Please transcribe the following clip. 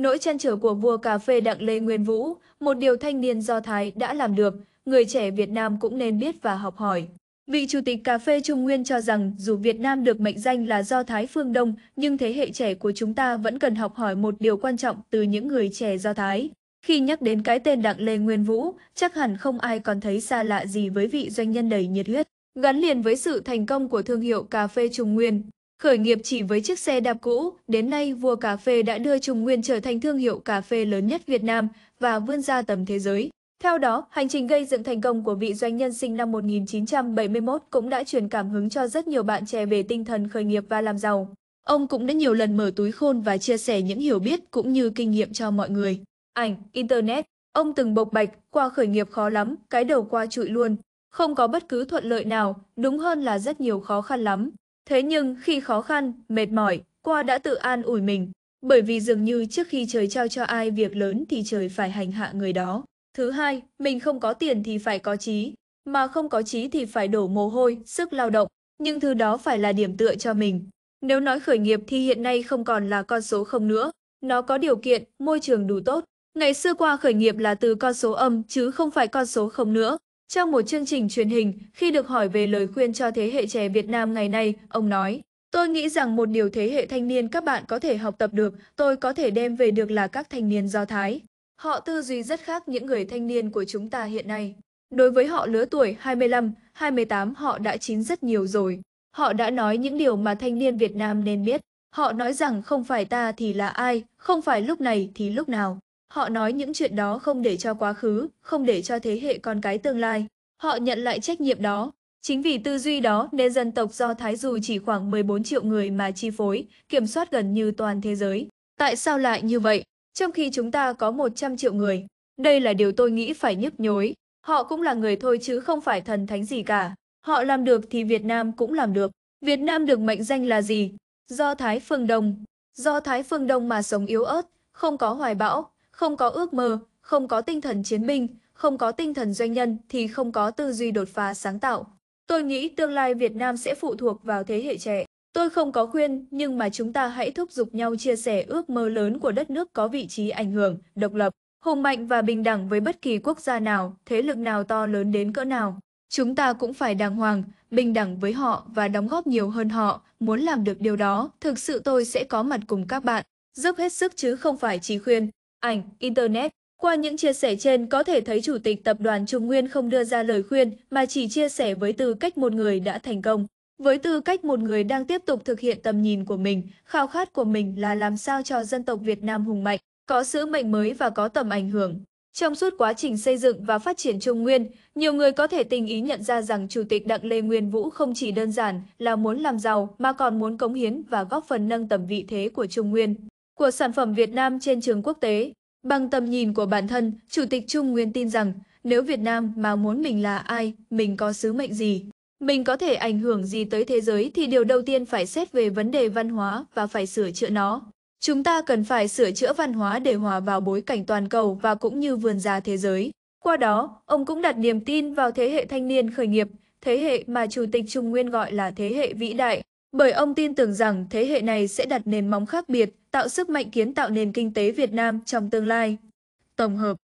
Nỗi chăn trở của vua cà phê Đặng Lê Nguyên Vũ, một điều thanh niên do Thái đã làm được, người trẻ Việt Nam cũng nên biết và học hỏi. Vị chủ tịch cà phê Trung Nguyên cho rằng dù Việt Nam được mệnh danh là do Thái phương Đông, nhưng thế hệ trẻ của chúng ta vẫn cần học hỏi một điều quan trọng từ những người trẻ do Thái. Khi nhắc đến cái tên Đặng Lê Nguyên Vũ, chắc hẳn không ai còn thấy xa lạ gì với vị doanh nhân đầy nhiệt huyết. Gắn liền với sự thành công của thương hiệu cà phê Trung Nguyên, Khởi nghiệp chỉ với chiếc xe đạp cũ, đến nay Vua Cà Phê đã đưa Trung Nguyên trở thành thương hiệu cà phê lớn nhất Việt Nam và vươn ra tầm thế giới. Theo đó, hành trình gây dựng thành công của vị doanh nhân sinh năm 1971 cũng đã truyền cảm hứng cho rất nhiều bạn trẻ về tinh thần khởi nghiệp và làm giàu. Ông cũng đã nhiều lần mở túi khôn và chia sẻ những hiểu biết cũng như kinh nghiệm cho mọi người. Ảnh, Internet, ông từng bộc bạch, qua khởi nghiệp khó lắm, cái đầu qua trụi luôn. Không có bất cứ thuận lợi nào, đúng hơn là rất nhiều khó khăn lắm. Thế nhưng khi khó khăn, mệt mỏi, qua đã tự an ủi mình, bởi vì dường như trước khi trời trao cho ai việc lớn thì trời phải hành hạ người đó. Thứ hai, mình không có tiền thì phải có trí, mà không có trí thì phải đổ mồ hôi, sức lao động, nhưng thứ đó phải là điểm tựa cho mình. Nếu nói khởi nghiệp thì hiện nay không còn là con số không nữa, nó có điều kiện, môi trường đủ tốt. Ngày xưa qua khởi nghiệp là từ con số âm chứ không phải con số không nữa. Trong một chương trình truyền hình, khi được hỏi về lời khuyên cho thế hệ trẻ Việt Nam ngày nay, ông nói, Tôi nghĩ rằng một điều thế hệ thanh niên các bạn có thể học tập được, tôi có thể đem về được là các thanh niên Do Thái. Họ tư duy rất khác những người thanh niên của chúng ta hiện nay. Đối với họ lứa tuổi 25, 28 họ đã chín rất nhiều rồi. Họ đã nói những điều mà thanh niên Việt Nam nên biết. Họ nói rằng không phải ta thì là ai, không phải lúc này thì lúc nào. Họ nói những chuyện đó không để cho quá khứ, không để cho thế hệ con cái tương lai. Họ nhận lại trách nhiệm đó. Chính vì tư duy đó nên dân tộc Do Thái dù chỉ khoảng 14 triệu người mà chi phối, kiểm soát gần như toàn thế giới. Tại sao lại như vậy? Trong khi chúng ta có 100 triệu người. Đây là điều tôi nghĩ phải nhức nhối. Họ cũng là người thôi chứ không phải thần thánh gì cả. Họ làm được thì Việt Nam cũng làm được. Việt Nam được mệnh danh là gì? Do Thái phương Đông. Do Thái phương Đông mà sống yếu ớt, không có hoài bão, không có ước mơ, không có tinh thần chiến binh, không có tinh thần doanh nhân thì không có tư duy đột phá sáng tạo. Tôi nghĩ tương lai Việt Nam sẽ phụ thuộc vào thế hệ trẻ. Tôi không có khuyên, nhưng mà chúng ta hãy thúc giục nhau chia sẻ ước mơ lớn của đất nước có vị trí ảnh hưởng, độc lập, hùng mạnh và bình đẳng với bất kỳ quốc gia nào, thế lực nào to lớn đến cỡ nào. Chúng ta cũng phải đàng hoàng, bình đẳng với họ và đóng góp nhiều hơn họ. Muốn làm được điều đó, thực sự tôi sẽ có mặt cùng các bạn, giúp hết sức chứ không phải chỉ khuyên ảnh, Internet. Qua những chia sẻ trên có thể thấy Chủ tịch Tập đoàn Trung Nguyên không đưa ra lời khuyên mà chỉ chia sẻ với tư cách một người đã thành công. Với tư cách một người đang tiếp tục thực hiện tầm nhìn của mình, khao khát của mình là làm sao cho dân tộc Việt Nam hùng mạnh, có sứ mệnh mới và có tầm ảnh hưởng. Trong suốt quá trình xây dựng và phát triển Trung Nguyên, nhiều người có thể tình ý nhận ra rằng Chủ tịch Đặng Lê Nguyên Vũ không chỉ đơn giản là muốn làm giàu mà còn muốn cống hiến và góp phần nâng tầm vị thế của Trung Nguyên của sản phẩm Việt Nam trên trường quốc tế. Bằng tầm nhìn của bản thân, Chủ tịch Trung Nguyên tin rằng nếu Việt Nam mà muốn mình là ai, mình có sứ mệnh gì, mình có thể ảnh hưởng gì tới thế giới thì điều đầu tiên phải xét về vấn đề văn hóa và phải sửa chữa nó. Chúng ta cần phải sửa chữa văn hóa để hòa vào bối cảnh toàn cầu và cũng như vườn ra thế giới. Qua đó, ông cũng đặt niềm tin vào thế hệ thanh niên khởi nghiệp, thế hệ mà Chủ tịch Trung Nguyên gọi là thế hệ vĩ đại, bởi ông tin tưởng rằng thế hệ này sẽ đặt nền móng khác biệt, tạo sức mạnh kiến tạo nền kinh tế Việt Nam trong tương lai. Tổng hợp